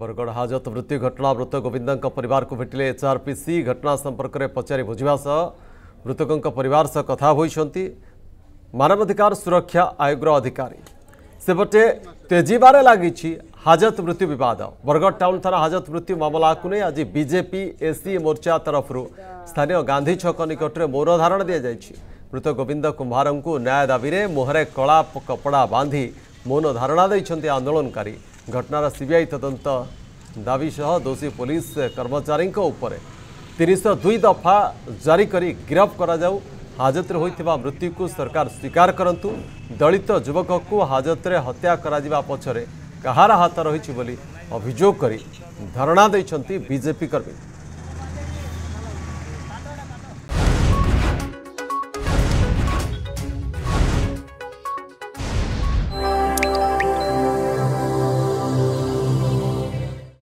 ବରଗଡ଼ ହାଜତ ମୃତ୍ୟୁ ଘଟଣା ମୃତ ଗୋବିନ୍ଦଙ୍କ ପରିବାରକୁ ଭେଟିଲେ ଏଚ୍ଆର୍ପିସି ଘଟଣା ସମ୍ପର୍କରେ ପଚାରି ବୁଝିବା ସହ ମୃତକଙ୍କ ପରିବାର ସହ କଥା ହୋଇଛନ୍ତି ମାନବାଧିକାର ସୁରକ୍ଷା ଆୟୋଗର ଅଧିକାରୀ ସେପଟେ ତେଜିବାରେ ଲାଗିଛି ହାଜତ ମୃତ୍ୟୁ ବିବାଦ ବରଗଡ଼ ଟାଉନ୍ ଥାନା ହାଜତ ମୃତ୍ୟୁ ମାମଲାକୁ ନେଇ ଆଜି ବିଜେପି ଏସ୍ସି ମୋର୍ଚ୍ଚା ତରଫରୁ ସ୍ଥାନୀୟ ଗାନ୍ଧୀ ଛକ ନିକଟରେ ମୌନ ଧାରଣ ଦିଆଯାଇଛି ମୃତ ଗୋବିନ୍ଦ କୁମ୍ଭାରଙ୍କୁ ନ୍ୟାୟ ଦାବିରେ ମୁହଁରେ କଳା କପଡ଼ା ବାନ୍ଧି ମୌନ ଧାରଣା ଦେଇଛନ୍ତି ଆନ୍ଦୋଳନକାରୀ ଘଟଣାର ସିବିଆଇ ତଦନ୍ତ ଦାବି ସହ ଦୋଷୀ ପୋଲିସ କର୍ମଚାରୀଙ୍କ ଉପରେ ତିନିଶହ ଦୁଇ ଦଫା ଜାରି କରି ଗିରଫ କରାଯାଉ ହାଜତରେ ହୋଇଥିବା ମୃତ୍ୟୁକୁ ସରକାର ସ୍ୱୀକାର କରନ୍ତୁ ଦଳିତ ଯୁବକକୁ ହାଜତରେ ହତ୍ୟା କରାଯିବା ପଛରେ କାହାର ହାତ ରହିଛି ବୋଲି ଅଭିଯୋଗ କରି ଧାରଣା ଦେଇଛନ୍ତି ବିଜେପି କର୍ମୀ